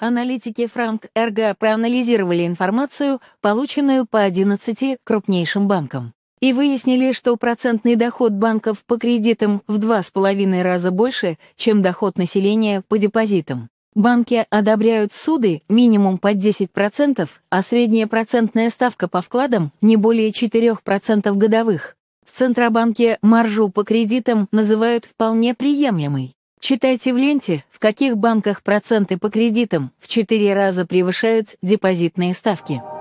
Аналитики Франк Эрго проанализировали информацию, полученную по 11 крупнейшим банкам, и выяснили, что процентный доход банков по кредитам в 2,5 раза больше, чем доход населения по депозитам. Банки одобряют суды минимум под 10%, а средняя процентная ставка по вкладам не более 4% годовых. В Центробанке маржу по кредитам называют вполне приемлемой. Читайте в ленте, в каких банках проценты по кредитам в 4 раза превышают депозитные ставки.